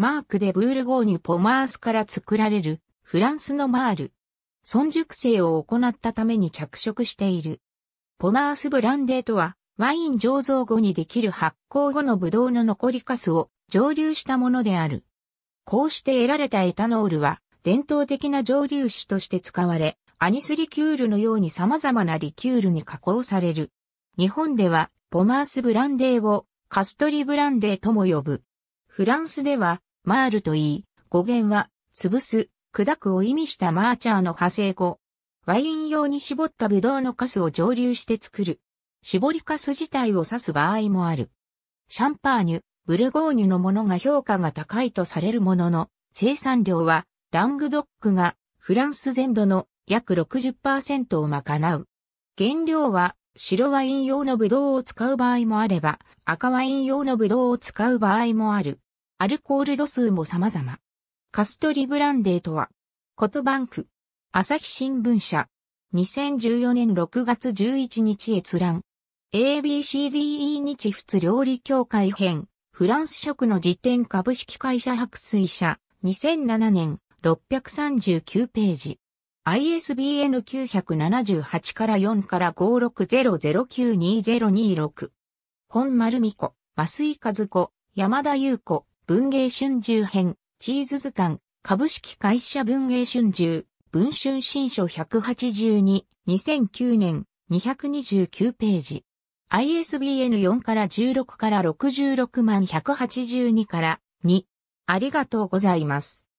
マークでブールゴーニュ・ポマースから作られるフランスのマール。存熟成を行ったために着色している。ポマースブランデーとは、ワイン醸造後にできる発酵後のブドウの残りカスを蒸留したものである。こうして得られたエタノールは、伝統的な蒸留酒として使われ、アニスリキュールのように様々なリキュールに加工される。日本では、ポマースブランデーをカストリブランデーとも呼ぶ。フランスでは、マールといい、語源は、潰す、砕くを意味したマーチャーの派生語。ワイン用に絞ったブドウのカスを蒸留して作る。絞りカス自体を指す場合もある。シャンパーニュ、ブルゴーニュのものが評価が高いとされるものの、生産量は、ラングドックがフランス全土の約60%を賄う。原料は白ワイン用のブドウを使う場合もあれば、赤ワイン用のブドウを使う場合もある。アルコール度数も様々。カストリブランデーとは、コトバンク、朝日新聞社、2014年6月11日閲覧、ABCDE 日仏料理協会編、フランス食の辞典株式会社白水社、2007年、639ページ。ISBN 978から4から5 6 0 0 9 2 0 2 6本丸美子、増井和子、山田優子、文芸春秋編、チーズ図鑑、株式会社文芸春秋、文春新書182、2009年、229ページ。ISBN 4から16から66万182から2。ありがとうございます。